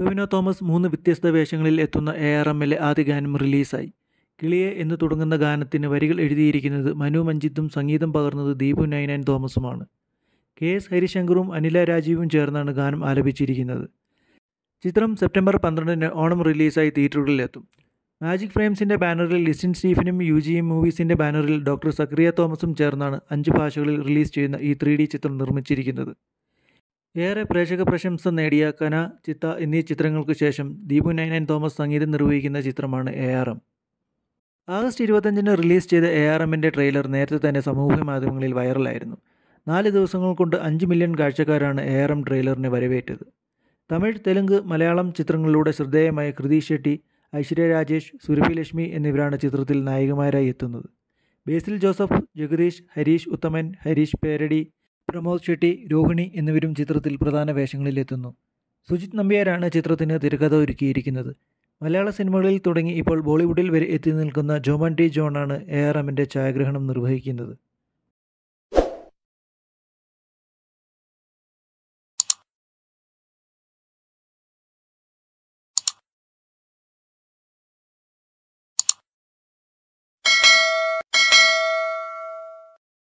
Tovino Thomas മൂന്ന് വ്യത്യസ്ത വേഷങ്ങളിൽ എത്തുന്ന എ ആർ എൽ ആദ്യ ഗാനം റിലീസായി കിളിയെ എന്ന് തുടങ്ങുന്ന ഗാനത്തിന് വരികൾ എഴുതിയിരിക്കുന്നത് മനു മഞ്ജിത്തും സംഗീതം പകർന്നത് ദീപു നൈനാൻ തോമസുമാണ് കെ എസ് ഹരിശങ്കറും അനില രാജീവും ചേർന്നാണ് ഗാനം ആലപിച്ചിരിക്കുന്നത് ചിത്രം സെപ്റ്റംബർ പന്ത്രണ്ടിന് ഓണം റിലീസായി തിയേറ്ററുകളിലെത്തും മാജിക് ഫ്രെയിംസിൻ്റെ ബാനറിൽ ലിസിൻ സ്റ്റീഫനും യു എം മൂവീസിൻ്റെ ബാനറിൽ ഡോക്ടർ സക്രിയ തോമസും ചേർന്നാണ് അഞ്ച് ഭാഷകളിൽ റിലീസ് ചെയ്യുന്ന ഈ ത്രീ ചിത്രം നിർമ്മിച്ചിരിക്കുന്നത് ഏറെ പ്രേക്ഷക പ്രശംസ നേടിയ കന ചിത്ത എന്നീ ചിത്രങ്ങൾക്ക് ശേഷം ദീപു നൈനൻ തോമസ് സംഗീതം നിർവഹിക്കുന്ന ചിത്രമാണ് എ ആർ എം ആഗസ്റ്റ് ഇരുപത്തഞ്ചിന് റിലീസ് ചെയ്ത എ ആർ എമ്മിൻ്റെ ട്രെയിലർ നേരത്തെ തന്നെ സമൂഹ മാധ്യമങ്ങളിൽ വൈറലായിരുന്നു നാല് ദിവസങ്ങൾ കൊണ്ട് അഞ്ച് മില്യൺ കാഴ്ചക്കാരാണ് എ ആർ എം ട്രെയിലറിനെ വരവേറ്റത് തമിഴ് തെലുങ്ക് മലയാളം ചിത്രങ്ങളിലൂടെ ശ്രദ്ധേയമായ കൃതി ഷെട്ടി ഐശ്വര്യ രാജേഷ് സുരഭി ലക്ഷ്മി എന്നിവരാണ് ചിത്രത്തിൽ നായികമാരായി എത്തുന്നത് ബേസിൽ ജോസഫ് ജഗദീഷ് ഹരീഷ് ഉത്തമൻ ഹരീഷ് പേരടി പ്രമോദ് ഷെട്ടി രോഹിണി എന്നിവരും ചിത്രത്തിൽ പ്രധാന വേഷങ്ങളിലെത്തുന്നു സുജിത് നമ്പ്യാരാണ് ചിത്രത്തിന് തിരക്കഥ ഒരുക്കിയിരിക്കുന്നത് മലയാള സിനിമകളിൽ തുടങ്ങി ഇപ്പോൾ ബോളിവുഡിൽ വരെ എത്തി നിൽക്കുന്ന ജോമൻ ടി ജോണാണ് എ ആർ എമ്മിൻ്റെ ഛായാഗ്രഹണം നിർവഹിക്കുന്നത്